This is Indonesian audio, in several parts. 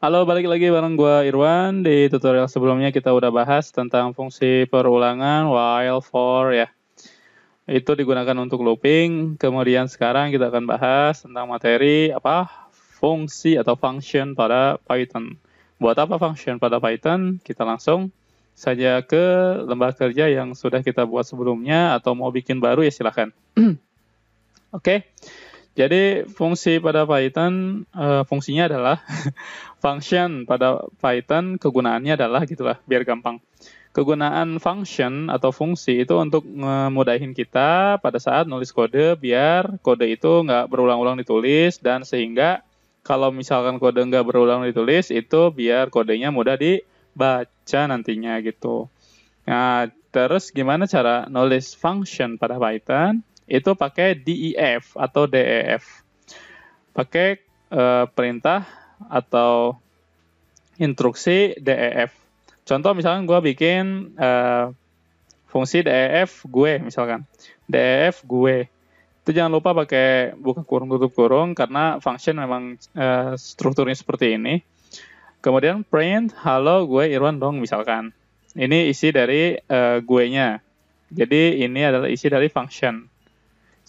Halo, balik lagi bareng gue Irwan. Di tutorial sebelumnya kita udah bahas tentang fungsi perulangan while for ya. Itu digunakan untuk looping. Kemudian sekarang kita akan bahas tentang materi apa fungsi atau function pada Python. Buat apa function pada Python? Kita langsung saja ke lembar kerja yang sudah kita buat sebelumnya atau mau bikin baru ya silahkan. Oke. Okay. Jadi fungsi pada Python uh, fungsinya adalah function pada Python kegunaannya adalah gitulah biar gampang. Kegunaan function atau fungsi itu untuk memudahin kita pada saat nulis kode biar kode itu nggak berulang-ulang ditulis dan sehingga kalau misalkan kode nggak berulang ditulis itu biar kodenya mudah dibaca nantinya gitu. Nah terus gimana cara nulis function pada Python? itu pakai DEF atau DEF. Pakai uh, perintah atau instruksi DEF. Contoh misalkan gue bikin uh, fungsi DEF gue misalkan. DEF gue. Itu jangan lupa pakai buka kurung tutup kurung karena function memang uh, strukturnya seperti ini. Kemudian print halo gue Irwan dong misalkan. Ini isi dari uh, gue-nya. Jadi ini adalah isi dari function.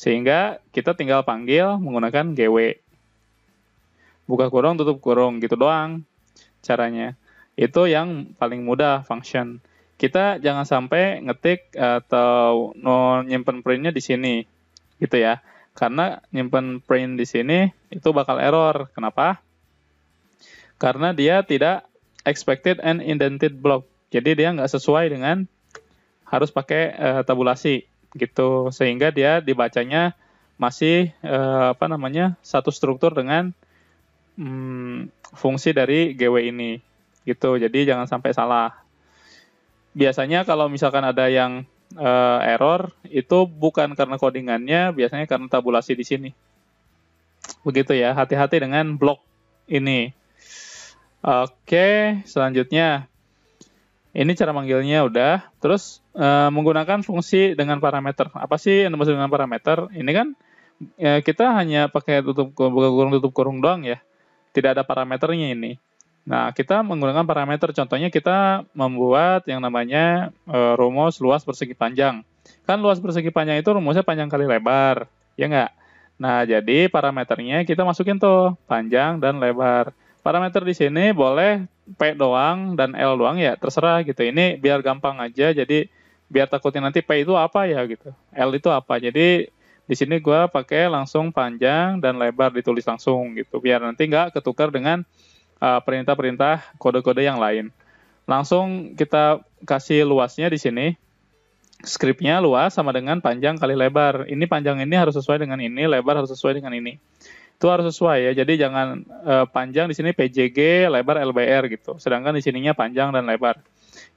Sehingga kita tinggal panggil menggunakan GW. Buka kurung, tutup kurung, gitu doang caranya. Itu yang paling mudah function. Kita jangan sampai ngetik atau nyimpen printnya di sini, gitu ya. Karena nyimpen print di sini itu bakal error. Kenapa? Karena dia tidak expected and indented block. Jadi dia nggak sesuai dengan harus pakai uh, tabulasi gitu sehingga dia dibacanya masih uh, apa namanya satu struktur dengan um, fungsi dari GW ini gitu jadi jangan sampai salah biasanya kalau misalkan ada yang uh, error itu bukan karena codingannya biasanya karena tabulasi di sini begitu ya hati-hati dengan blok ini oke selanjutnya ini cara manggilnya udah. Terus e, menggunakan fungsi dengan parameter. Apa sih yang dimaksud dengan parameter? Ini kan e, kita hanya pakai tutup kurung tutup kurung doang ya. Tidak ada parameternya ini. Nah, kita menggunakan parameter. Contohnya kita membuat yang namanya e, rumus luas persegi panjang. Kan luas persegi panjang itu rumusnya panjang kali lebar, ya nggak? Nah, jadi parameternya kita masukin tuh panjang dan lebar parameter di sini boleh P doang dan L doang ya terserah gitu. Ini biar gampang aja jadi biar takutnya nanti P itu apa ya gitu. L itu apa. Jadi di sini gue pakai langsung panjang dan lebar ditulis langsung gitu. Biar nanti nggak ketukar dengan eh, perintah-perintah kode-kode yang lain. Langsung kita kasih luasnya di sini. Skripnya luas sama dengan panjang kali lebar. Ini panjang ini harus sesuai dengan ini, lebar harus sesuai dengan ini itu harus sesuai ya. Jadi jangan uh, panjang di sini PJG, lebar LBR gitu. Sedangkan di sininya panjang dan lebar.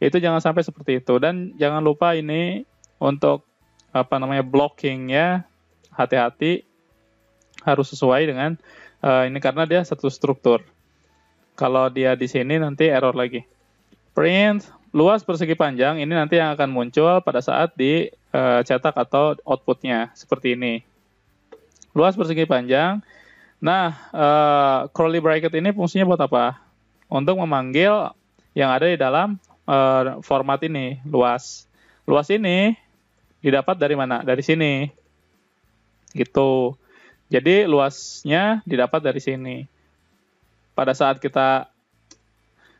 Itu jangan sampai seperti itu dan jangan lupa ini untuk apa namanya blocking ya. Hati-hati harus sesuai dengan uh, ini karena dia satu struktur. Kalau dia di sini nanti error lagi. Print luas persegi panjang ini nanti yang akan muncul pada saat dicetak eh, uh, atau outputnya seperti ini. Luas persegi panjang Nah, uh, eh, curly bracket ini fungsinya buat apa? Untuk memanggil yang ada di dalam uh, format ini, luas. Luas ini didapat dari mana? Dari sini. Gitu. Jadi luasnya didapat dari sini. Pada saat kita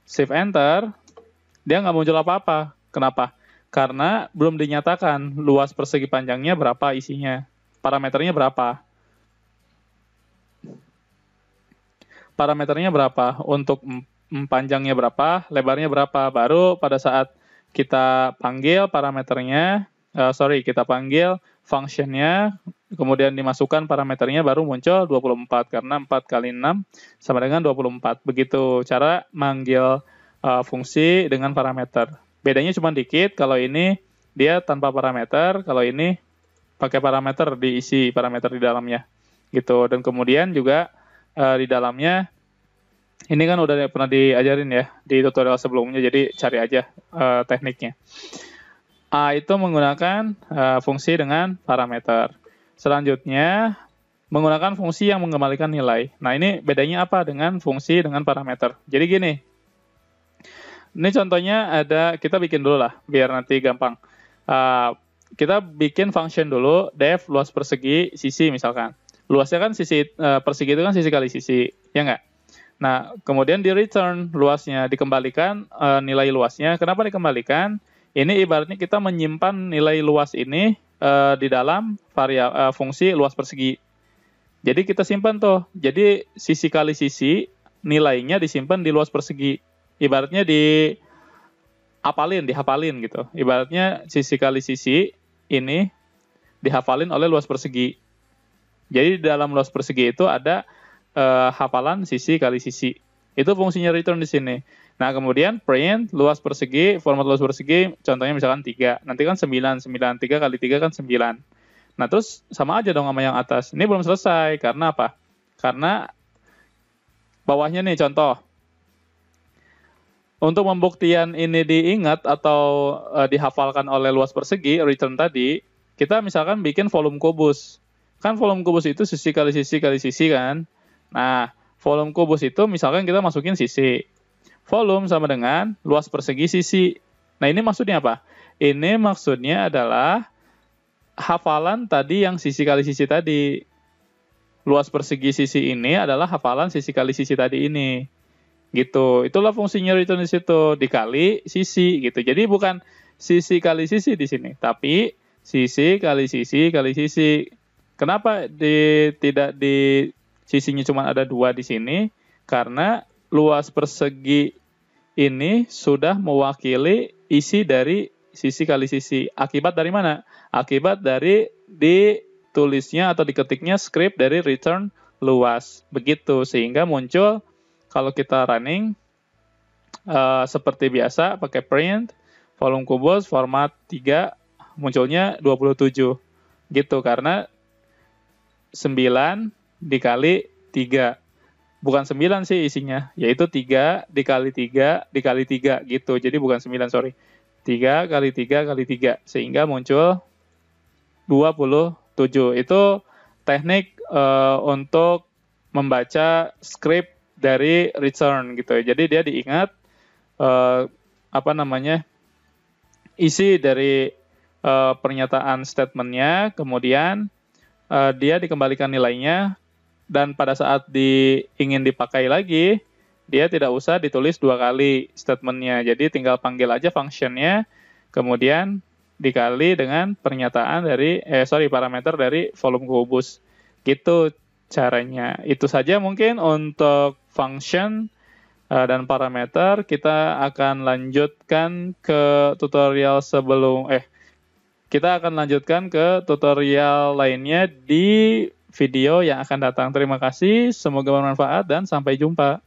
shift enter, dia nggak muncul apa-apa. Kenapa? Karena belum dinyatakan luas persegi panjangnya berapa isinya. Parameternya berapa parameternya berapa untuk panjangnya berapa, lebarnya berapa. Baru pada saat kita panggil parameternya, uh, sorry kita panggil functionnya, kemudian dimasukkan parameternya baru muncul 24 karena 4 kali 6 sama dengan 24. Begitu cara manggil uh, fungsi dengan parameter. Bedanya cuma dikit, kalau ini dia tanpa parameter, kalau ini pakai parameter diisi parameter di dalamnya. Gitu. Dan kemudian juga uh, di dalamnya ini kan udah pernah diajarin ya di tutorial sebelumnya jadi cari aja uh, tekniknya A itu menggunakan uh, fungsi dengan parameter selanjutnya menggunakan fungsi yang mengembalikan nilai nah ini bedanya apa dengan fungsi dengan parameter jadi gini ini contohnya ada kita bikin dulu lah biar nanti gampang uh, kita bikin function dulu def luas persegi sisi misalkan luasnya kan sisi uh, eh, persegi itu kan sisi kali sisi ya nggak nah kemudian di return luasnya dikembalikan uh, nilai luasnya kenapa dikembalikan ini ibaratnya kita menyimpan nilai luas ini uh, di dalam varia uh, fungsi luas persegi jadi kita simpan tuh jadi sisi kali sisi nilainya disimpan di luas persegi ibaratnya di apalin dihafalin gitu ibaratnya sisi kali sisi ini dihafalin oleh luas persegi jadi di dalam loss persegi itu ada uh, hafalan sisi kali sisi. Itu fungsinya return di sini. Nah, kemudian print luas persegi, format luas persegi, contohnya misalkan 3. Nanti kan 9, 9, 3 kali 3 kan 9. Nah, terus sama aja dong sama yang atas. Ini belum selesai, karena apa? Karena bawahnya nih contoh. Untuk pembuktian ini diingat atau e, dihafalkan oleh luas persegi, return tadi, kita misalkan bikin volume kubus kan volume kubus itu sisi kali sisi kali sisi kan. Nah, volume kubus itu misalkan kita masukin sisi. Volume sama dengan luas persegi sisi. Nah, ini maksudnya apa? Ini maksudnya adalah hafalan tadi yang sisi kali sisi tadi. Luas persegi sisi ini adalah hafalan sisi kali sisi tadi ini. Gitu. Itulah fungsinya return di situ dikali sisi gitu. Jadi bukan sisi kali sisi di sini, tapi sisi kali sisi kali sisi Kenapa di, tidak di sisinya cuma ada dua di sini? Karena luas persegi ini sudah mewakili isi dari sisi kali sisi. Akibat dari mana? Akibat dari ditulisnya atau diketiknya script dari return luas. Begitu, sehingga muncul kalau kita running uh, seperti biasa pakai print, volume kubus, format 3, munculnya 27. Gitu, karena 9 dikali 3. Bukan 9 sih isinya, yaitu 3 dikali 3 dikali 3 gitu. Jadi bukan 9, sorry. 3 kali 3 kali 3, sehingga muncul 27. Itu teknik uh, untuk membaca script dari return gitu. Jadi dia diingat uh, apa namanya isi dari uh, pernyataan statementnya, kemudian uh, dia dikembalikan nilainya dan pada saat di, ingin dipakai lagi dia tidak usah ditulis dua kali statementnya jadi tinggal panggil aja functionnya kemudian dikali dengan pernyataan dari eh sorry parameter dari volume kubus gitu caranya itu saja mungkin untuk function eh, dan parameter kita akan lanjutkan ke tutorial sebelum eh kita akan lanjutkan ke tutorial lainnya di video yang akan datang. Terima kasih, semoga bermanfaat dan sampai jumpa.